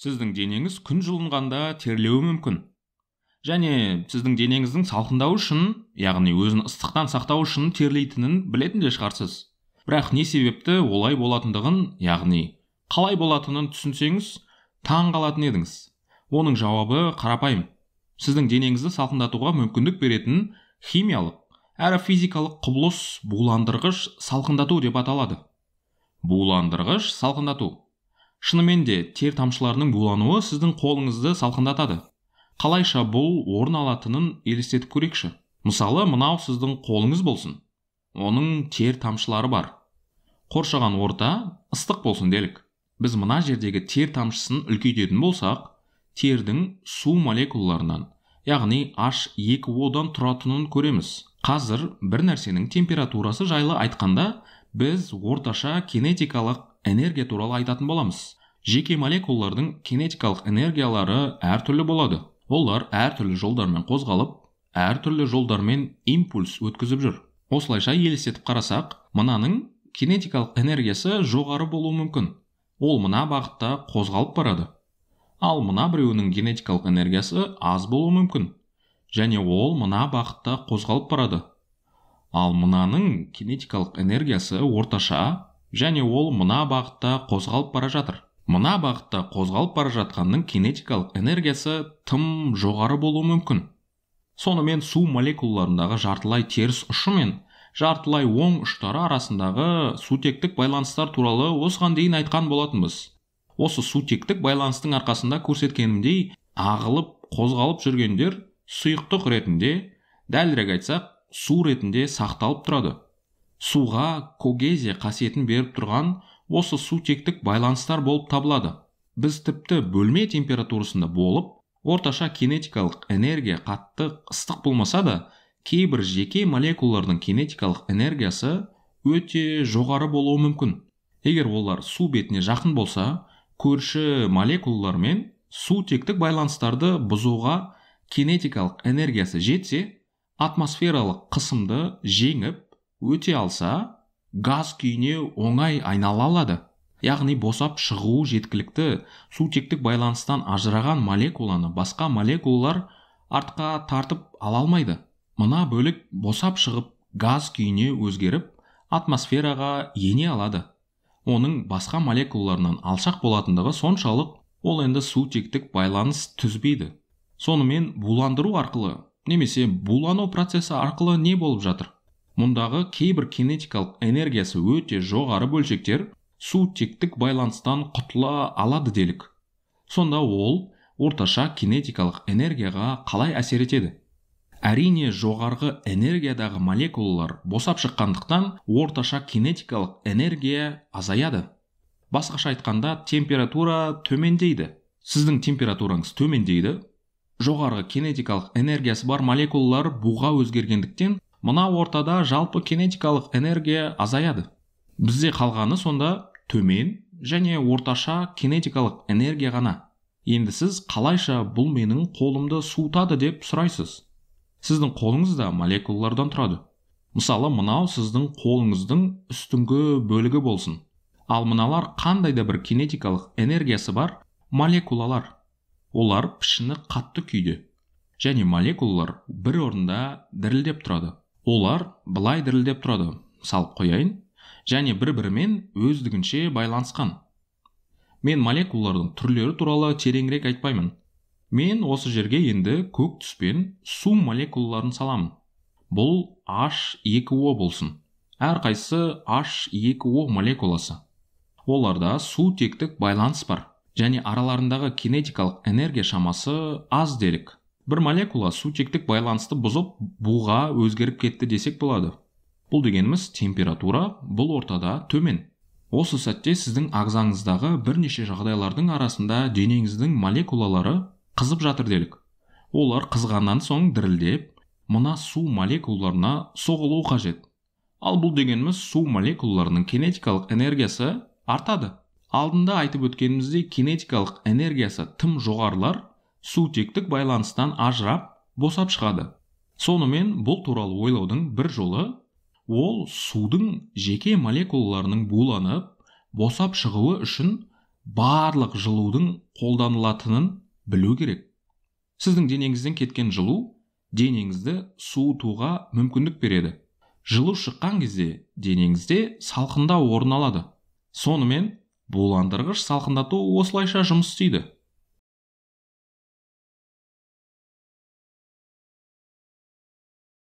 сіздің денеңіз күн жылынғанда терлеуі мүмкін және сіздің денеңіздің салқындау үшін яғни өзін ыстықтан сақтау үшін терлейтінін білетін де шығарсыз бірақ не себепті олай болатындығын яғни қалай болатынын түсінсеңіз таң қалатын едіңіз оның жауабы қарапайым сіздің денеңізді салқындатуға мүмкіндік беретін химиялық әрі физикалық құбылыс буландырғыш салқындату деп аталады буландырғыш салқындату шынымен де тер тамшыларының булануы сіздің қолыңызды салқындатады қалайша бұл орын алатынын елестетіп көрейікші мысалы мынау сіздің қолыңыз болсын оның тер тамшылары бар қоршаған орта ыстық болсын делік біз мына жердегі тер тамшысын үлкейтетін болсақ тердің су молекулаларынан яғни H2O-дан тұратынын көреміз қазір бір нәрсенің температурасы жайлы айтқанда біз орташа кинетикалық энергия туралы айтатын боламыз жеке молекулалардың кинетикалық энергиялары әртүрлі болады олар әртүрлі жолдармен қозғалып әртүрлі жолдармен импульс өткізіп жүр осылайша елестетіп қарасақ мынаның кинетикалық энергиясы жоғары болуы мүмкін ол мына бағытта қозғалып барады ал мына біреуінің кинетикалық энергиясы аз болуы мүмкін және ол мына бағытта қозғалып барады ал мынаның кинетикалық энергиясы орташа және ол мына бағытта қозғалып бара жатыр мына бағытта қозғалып бара жатқанның кинетикалық энергиясы тым жоғары болуы мүмкін сонымен су молекулаларындағы жартылай теріс ұшы мен жартылай оң ұштары арасындағы сутектік байланыстар туралы осыған дейін айтқан болатынбыз осы сутектік байланыстың арқасында көрсеткенімдей ағылып қозғалып жүргендер сұйықтық ретінде дәлірек айтсақ су ретінде сақталып тұрады суға когезия қасиетін беріп тұрған осы сутектік байланыстар болып табылады біз тіпті бөлме температурасында болып орташа кинетикалық энергия қатты ыстық болмаса да кейбір жеке молекулалардың кинетикалық энергиясы өте жоғары болуы мүмкін егер олар су бетіне жақын болса көрші молекулалармен сутектік байланыстарды бұзуға кинетикалық энергиясы жетсе атмосфералық қысымды жеңіп өте алса газ күйіне оңай айнала алады яғни босап шығуы жеткілікті сутектік байланыстан ажыраған молекуланы басқа молекулалар артқа тартып ала алмайды мына бөлік босап шығып газ күйіне өзгеріп атмосфераға ене алады оның басқа молекулаларынан алшақ болатындығы соншалық ол енді сутектік байланыс түзбейді сонымен буландыру арқылы немесе булану процесі арқылы не болып жатыр мұндағы кейбір кинетикалық энергиясы өте жоғары бөлшектер су тектік байланыстан құтыла алады делік сонда ол орташа кинетикалық энергияға қалай әсер етеді әрине жоғарғы энергиядағы молекулалар босап шыққандықтан орташа кинетикалық энергия азаяды басқаша айтқанда температура төмендейді сіздің температураңыз төмендейді жоғарғы кинетикалық энергиясы бар молекулалар буға өзгергендіктен мына ортада жалпы кинетикалық энергия азаяды бізде қалғаны сонда төмен және орташа кинетикалық энергия ғана енді сіз қалайша бұл менің қолымды суытады деп сұрайсыз сіздің қолыңыз да молекулалардан тұрады мысалы мынау сіздің қолыңыздың үстіңгі бөлігі болсын ал мыналар қандай да бір кинетикалық энергиясы бар молекулалар олар пішіні қатты күйде және молекулалар бір орында дірілдеп тұрады олар былай дірілдеп тұрады салып қояйын және бір бірімен өздігінше байланысқан мен молекулалардың түрлері туралы тереңірек айтпаймын мен осы жерге енді көк түспен су молекулаларын саламын бұл H2O болсын әрқайсысы H2O молекуласы оларда су тектік байланыс бар және араларындағы кинетикалық энергия шамасы аз делік бір молекула сутектік байланысты бұзып буға өзгеріп кетті десек болады бұл дегеніміз температура бұл ортада төмен осы сәтте сіздің ағзаңыздағы бірнеше жағдайлардың арасында денеңіздің молекулалары қызып жатыр делік олар қызғаннан соң дірілдеп мына су молекулаларына соғылу қажет ал бұл дегеніміз су молекулаларының кинетикалық энергиясы артады алдында айтып өткеніміздей кинетикалық энергиясы тым жоғарылар сутектік байланыстан ажырап босап шығады сонымен бұл туралы ойлаудың бір жолы ол судың жеке молекулаларының буланып босап шығуы үшін барлық жылудың қолданылатынын білу керек сіздің денеңізден кеткен жылу денеңізді суытуға мүмкіндік береді жылу шыққан кезде денеңізде салқындау орын алады сонымен буландырғыш салқындату осылайша жұмыс істейді